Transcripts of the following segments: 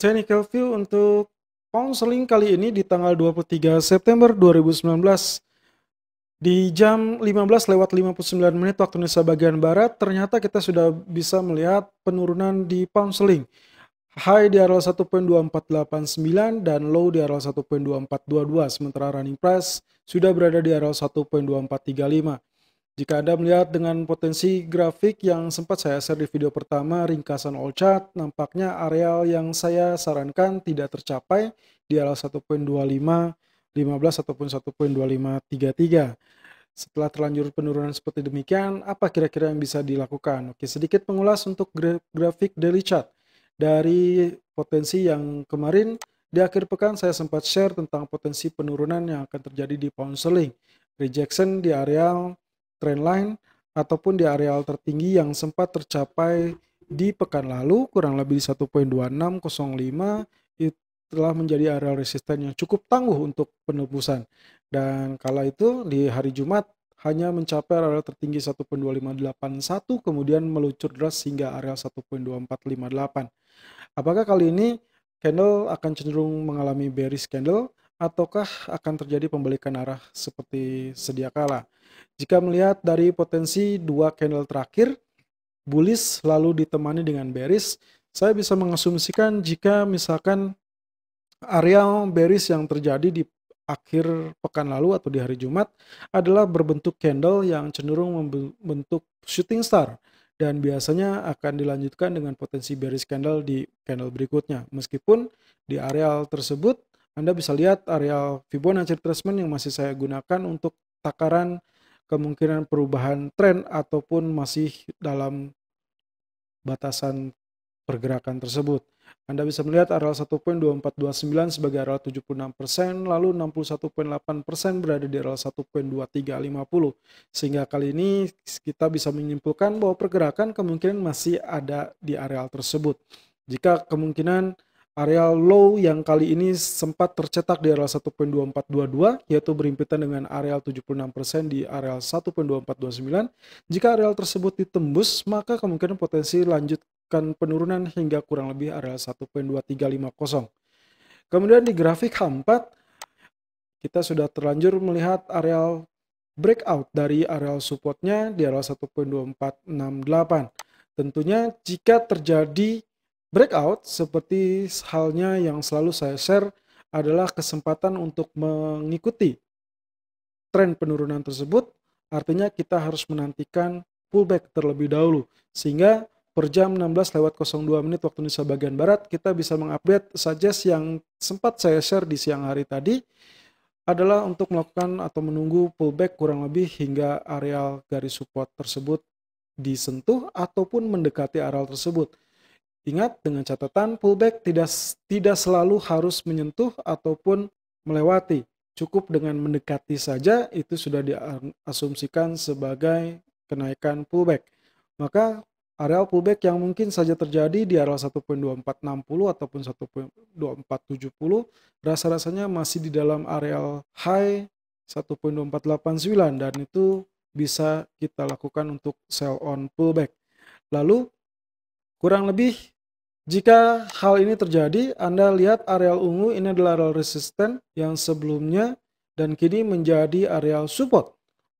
Technical View untuk counseling kali ini di tanggal 23 September 2019 di jam 15 lewat 59 menit waktu Indonesia bagian Barat ternyata kita sudah bisa melihat penurunan di counseling high di area 1.2489 dan low di area 1.2422 sementara running price sudah berada di area 1.2435 jika Anda melihat dengan potensi grafik yang sempat saya share di video pertama ringkasan all chart, nampaknya areal yang saya sarankan tidak tercapai di area 1.25, 15 ataupun 1.2533. Setelah terlanjur penurunan seperti demikian, apa kira-kira yang bisa dilakukan? Oke, sedikit pengulas untuk grafik daily chart dari potensi yang kemarin di akhir pekan saya sempat share tentang potensi penurunan yang akan terjadi di pound sterling. Rejection di areal trendline, ataupun di areal tertinggi yang sempat tercapai di pekan lalu kurang lebih di 1.2605 itu telah menjadi areal resisten yang cukup tangguh untuk penebusan. Dan kala itu di hari Jumat hanya mencapai area tertinggi 1.2581 kemudian meluncur deras hingga area 1.2458. Apakah kali ini candle akan cenderung mengalami bearish candle ataukah akan terjadi pembalikan arah seperti sedia kala? Jika melihat dari potensi dua candle terakhir, bullish lalu ditemani dengan bearish, saya bisa mengasumsikan jika misalkan area bearish yang terjadi di akhir pekan lalu atau di hari Jumat adalah berbentuk candle yang cenderung membentuk shooting star dan biasanya akan dilanjutkan dengan potensi bearish candle di candle berikutnya. Meskipun di areal tersebut anda bisa lihat areal Fibonacci retracement yang masih saya gunakan untuk takaran kemungkinan perubahan tren ataupun masih dalam batasan pergerakan tersebut. Anda bisa melihat areal 1.2429 sebagai areal 76%, lalu 61.8% berada di areal 1.2350. Sehingga kali ini kita bisa menyimpulkan bahwa pergerakan kemungkinan masih ada di areal tersebut. Jika kemungkinan Area low yang kali ini sempat tercetak di area 1.2422 yaitu berimpitan dengan areal 76% di areal 1.2429. Jika areal tersebut ditembus, maka kemungkinan potensi lanjutkan penurunan hingga kurang lebih area 1.2350. Kemudian di grafik H4 kita sudah terlanjur melihat areal breakout dari areal supportnya di areal 1.2468. Tentunya jika terjadi Breakout, seperti halnya yang selalu saya share, adalah kesempatan untuk mengikuti tren penurunan tersebut. Artinya kita harus menantikan pullback terlebih dahulu. Sehingga per jam 16 lewat 02 menit waktu Indonesia bagian Barat, kita bisa mengupdate suggest yang sempat saya share di siang hari tadi adalah untuk melakukan atau menunggu pullback kurang lebih hingga areal garis support tersebut disentuh ataupun mendekati areal tersebut. Ingat dengan catatan pullback tidak tidak selalu harus menyentuh ataupun melewati. Cukup dengan mendekati saja itu sudah diasumsikan sebagai kenaikan pullback. Maka areal pullback yang mungkin saja terjadi di areal 1.2460 ataupun 1.2470 rasa-rasanya masih di dalam areal high 1.2489 dan itu bisa kita lakukan untuk sell on pullback. Lalu Kurang lebih, jika hal ini terjadi, Anda lihat areal ungu ini adalah areal resisten yang sebelumnya dan kini menjadi areal support.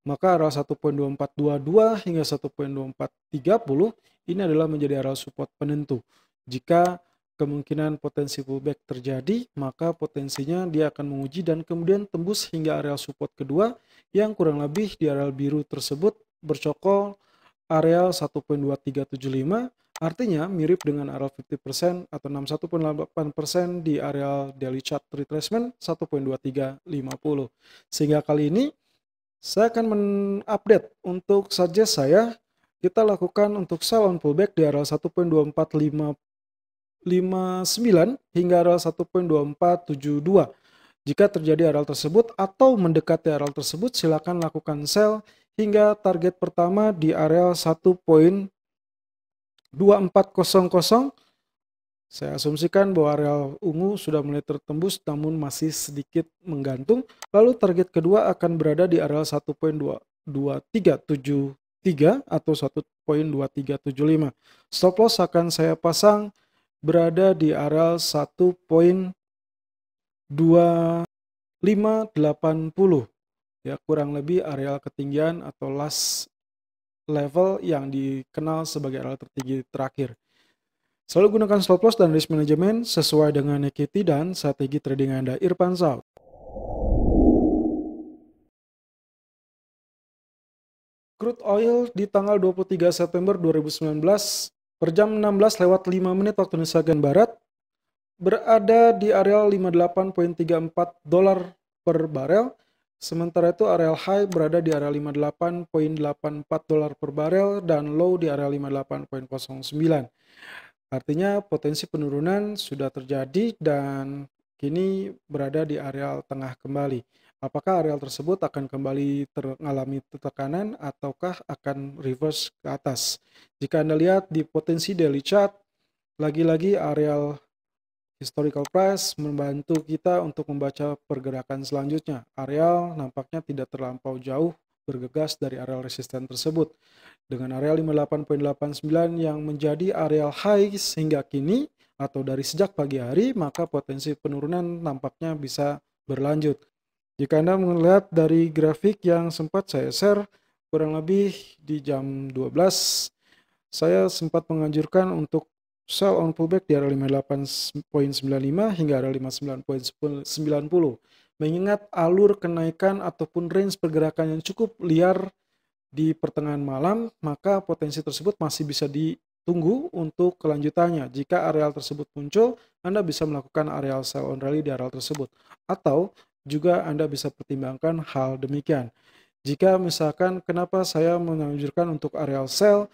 Maka areal 1.2422 hingga 1.2430 ini adalah menjadi areal support penentu. Jika kemungkinan potensi pullback terjadi, maka potensinya dia akan menguji dan kemudian tembus hingga areal support kedua yang kurang lebih di areal biru tersebut bercokol areal 1.2375 Artinya mirip dengan area 50% atau 61.8% di area daily chart retracement 1.2350. Sehingga kali ini saya akan mengupdate untuk suggest saya kita lakukan untuk sell on pullback di area 1.2459 hingga area 1.2472. Jika terjadi area tersebut atau mendekati area tersebut, silakan lakukan sell hingga target pertama di area 1. 2400 saya asumsikan bahwa areal ungu sudah mulai tertembus namun masih sedikit menggantung. Lalu target kedua akan berada di areal 1.2373 atau 1.2375. Stop loss akan saya pasang berada di areal 1.2580 ya kurang lebih areal ketinggian atau last level yang dikenal sebagai alat tertinggi terakhir. Selalu gunakan stop loss dan risk management sesuai dengan equity dan strategi trading Anda. Irfan Saud. Crude oil di tanggal 23 September 2019 per jam 16 lewat 5 menit waktu Indonesia bagian barat berada di areal 58.34 dolar per barel Sementara itu areal high berada di area 58.84 dolar per barel dan low di area 58.09. Artinya potensi penurunan sudah terjadi dan kini berada di areal tengah kembali. Apakah areal tersebut akan kembali mengalami tekanan ataukah akan reverse ke atas? Jika Anda lihat di potensi daily chart, lagi-lagi areal Historical price membantu kita untuk membaca pergerakan selanjutnya. Areal nampaknya tidak terlampau jauh bergegas dari areal resisten tersebut. Dengan areal 58.89 yang menjadi areal high sehingga kini atau dari sejak pagi hari, maka potensi penurunan nampaknya bisa berlanjut. Jika Anda melihat dari grafik yang sempat saya share, kurang lebih di jam 12, saya sempat menganjurkan untuk Sell on pullback di area 58.95 hingga area 59.90. Mengingat alur kenaikan ataupun range pergerakan yang cukup liar di pertengahan malam, maka potensi tersebut masih bisa ditunggu untuk kelanjutannya. Jika areal tersebut muncul, Anda bisa melakukan areal sell on rally di areal tersebut. Atau juga Anda bisa pertimbangkan hal demikian. Jika misalkan kenapa saya menganjurkan untuk areal sell,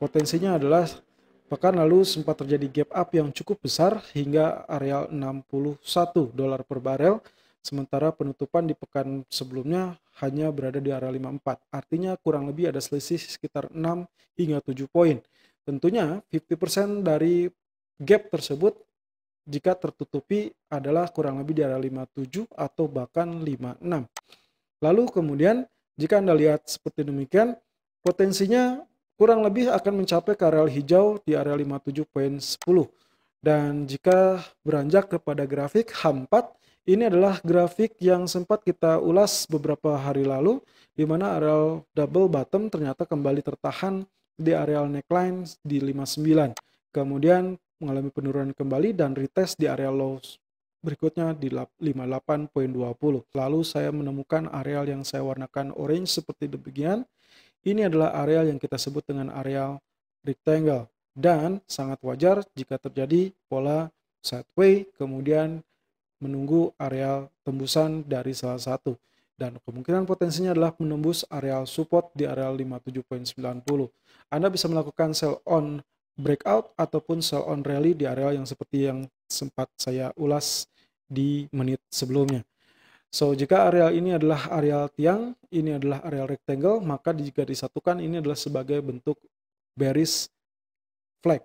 potensinya adalah Pekan lalu sempat terjadi gap up yang cukup besar hingga area 61 dolar per barel, sementara penutupan di pekan sebelumnya hanya berada di area 54. Artinya kurang lebih ada selisih sekitar 6 hingga 7 poin. Tentunya 50% dari gap tersebut jika tertutupi adalah kurang lebih di area 57 atau bahkan 56. Lalu kemudian jika Anda lihat seperti demikian, potensinya kurang lebih akan mencapai ke areal hijau di area 57.10. Dan jika beranjak kepada grafik h 4 ini adalah grafik yang sempat kita ulas beberapa hari lalu, di mana areal double bottom ternyata kembali tertahan di areal neckline di 59. Kemudian mengalami penurunan kembali dan retest di area low berikutnya di 58.20. Lalu saya menemukan areal yang saya warnakan orange seperti demikian, ini adalah areal yang kita sebut dengan areal rectangle dan sangat wajar jika terjadi pola sideway kemudian menunggu areal tembusan dari salah satu dan kemungkinan potensinya adalah menembus areal support di areal 57.90. Anda bisa melakukan sell on breakout ataupun sell on rally di areal yang seperti yang sempat saya ulas di menit sebelumnya. So, jika areal ini adalah areal tiang, ini adalah areal rectangle, maka jika disatukan ini adalah sebagai bentuk baris flag.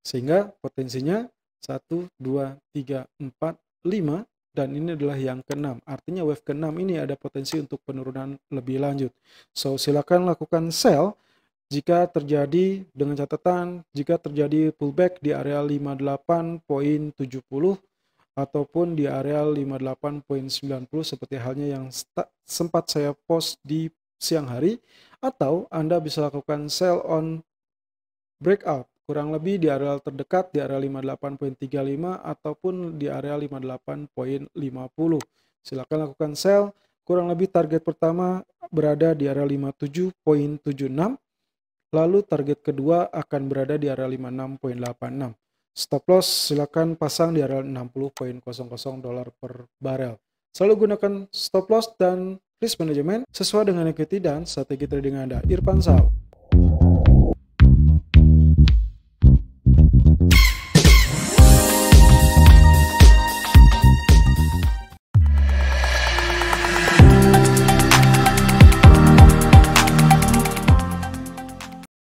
Sehingga potensinya 1, 2, 3, 4, 5, dan ini adalah yang keenam. Artinya wave keenam ini ada potensi untuk penurunan lebih lanjut. So, silakan lakukan sell jika terjadi dengan catatan jika terjadi pullback di area 58.70 ataupun di area 58.90 seperti halnya yang sempat saya post di siang hari atau Anda bisa lakukan sell on breakout kurang lebih di area terdekat di area 58.35 ataupun di area 58.50. Silakan lakukan sell kurang lebih target pertama berada di area 57.76 lalu target kedua akan berada di area 56.86. Stop loss silakan pasang di area 60.00 dolar per barel. Selalu gunakan stop loss dan risk management sesuai dengan equity dan strategi trading Anda. Irfan Sal.